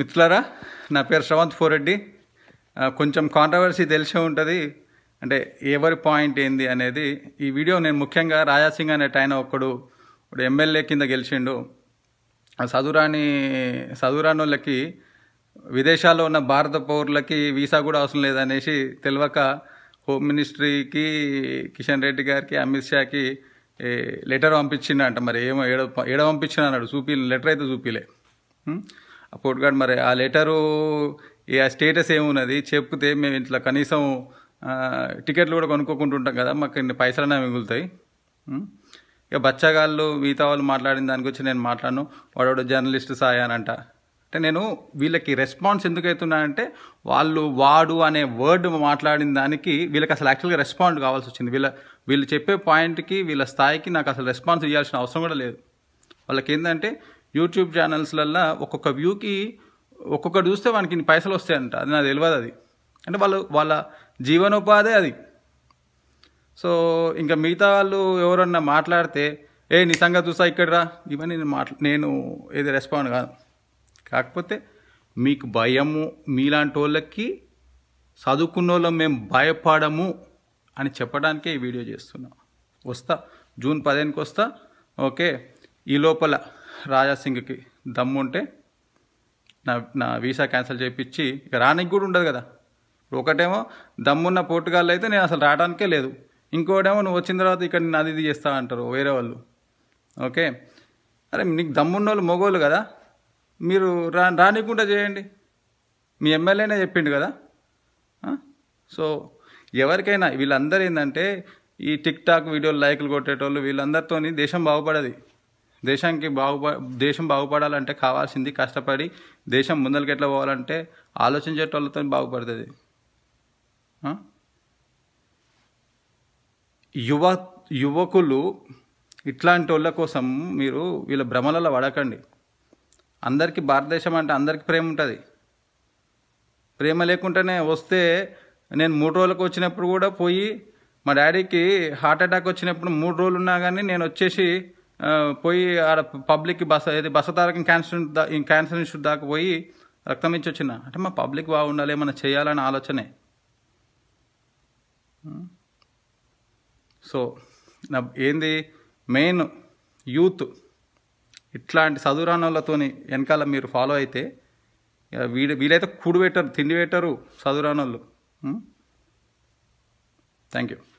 మిత్రులారా నా పేరు శ్రవంత్ ఫోరెడ్డి కొంచెం కాంట్రవర్సీ తెలిసే ఉంటుంది అంటే ఎవరి పాయింట్ ఏంది అనేది ఈ వీడియో నేను ముఖ్యంగా రాజాసింగ్ అనే ఆయన ఒకడు ఇప్పుడు ఎమ్మెల్యే కింద గెలిచిండు చదువురాని చదువురానోళ్ళకి విదేశాల్లో ఉన్న భారత పౌరులకి వీసా కూడా అవసరం లేదనేసి తెలియక హోమ్ మినిస్ట్రీకి కిషన్ రెడ్డి గారికి అమిత్ షాకి లెటర్ పంపించిండంట మరి ఏమో ఏడో ఏడో పంపించిన అన్నాడు చూపి లెటర్ అయితే చూపిలే ఆ గార్డ్ మరి ఆ లెటరు ఆ స్టేటస్ ఏమున్నది చెప్తే మేము ఇంట్లో కనీసం టికెట్లు కూడా కొనుక్కోకుంటుంటాం కదా మాకు ఇన్ని పైసలనే మిగులుతాయి ఇక బచ్చగాళ్ళు మిగతా వాళ్ళు మాట్లాడిన దాని గురించి నేను మాట్లాడను వాడు జర్నలిస్ట్ సాయానంట అంటే నేను వీళ్ళకి రెస్పాన్స్ ఎందుకు అవుతున్నానంటే వాళ్ళు వాడు అనే వర్డ్ మాట్లాడిన దానికి వీళ్ళకి అసలు యాక్చువల్గా రెస్పాండ్ కావాల్సి వచ్చింది వీళ్ళ వీళ్ళు చెప్పే పాయింట్కి వీళ్ళ స్థాయికి నాకు అసలు రెస్పాన్స్ ఇవ్వాల్సిన అవసరం కూడా లేదు వాళ్ళకి ఏంటంటే యూట్యూబ్ ఛానల్స్లల్లో ఒక్కొక్క వ్యూకి ఒక్కొక్కటి చూస్తే వానికి ఇన్ని పైసలు వస్తాయంట అది నాకు తెలియదు అది అంటే వాళ్ళు వాళ్ళ జీవనోపాధి అది సో ఇంకా మిగతా వాళ్ళు ఎవరన్నా మాట్లాడితే ఏ నీ సంగతి చూసా ఇక్కడ రా ఇవన్నీ నేను మాట్లా నేను ఏది రెస్పాండ్ కాదు కాకపోతే మీకు భయము మీలాంటి వాళ్ళకి చదువుకున్న వాళ్ళం మేము భయపడము అని చెప్పడానికే ఈ వీడియో చేస్తున్నాం వస్తా జూన్ పదిహేనుకి వస్తా ఓకే ఈ లోపల రాజాసింగ్కి దమ్ముంటే నా నా వీసా క్యాన్సిల్ చేయించి ఇక రానికి కూడా ఉండదు కదా ఇప్పుడు ఒకటేమో దమ్మున్న పోర్టుగాల్ అయితే నేను అసలు రావడానికే లేదు ఇంకోటేమో నువ్వు వచ్చిన తర్వాత ఇక్కడ నేను అది ఇది చేస్తా అంటారు వేరే వాళ్ళు ఓకే అరే నీకు దమ్మున్న వాళ్ళు మగోళ్ళు కదా మీరు రా రానికుండా చేయండి మీ ఎమ్మెల్యేనే చెప్పిండు కదా సో ఎవరికైనా వీళ్ళందరూ ఏంటంటే ఈ టిక్ టాక్ వీడియోలు లైక్లు కొట్టేటోళ్ళు వీళ్ళందరితో దేశం బాగుపడది దేశానికి బాగుప దేశం బాగుపడాలంటే కావాల్సింది కష్టపడి దేశం ముందరికి ఎట్లా పోవాలంటే ఆలోచించేటోళ్ళతో బాగుపడుతుంది యువ యువకులు ఇట్లాంటి వాళ్ళ కోసం మీరు వీళ్ళ భ్రమలలో పడకండి అందరికీ భారతదేశం అంటే అందరికీ ప్రేమ ఉంటుంది ప్రేమ లేకుండానే వస్తే నేను మూడు రోజులకు వచ్చినప్పుడు కూడా పోయి మా డాడీకి హార్ట్ అటాక్ వచ్చినప్పుడు మూడు రోజులు ఉన్నా కానీ నేను వచ్చేసి పోయి ఆడ పబ్లిక్కి బస ఏది బస తారకం క్యాన్సర్ క్యాన్సర్ ఇన్స్టిట్యూట్ దాకా పోయి రక్తం ఇచ్చి వచ్చిన అంటే మా పబ్లిక్ బాగుండాలి ఏమన్నా చేయాలనే ఆలోచనే సో నా ఏంది మెయిన్ యూత్ ఇట్లాంటి చదువురానోళ్ళతోని వెనకాల మీరు ఫాలో అయితే వీడు వీలైతే కూడు పెట్టరు తిండి పెట్టరు చదువురానోళ్ళు థ్యాంక్ యూ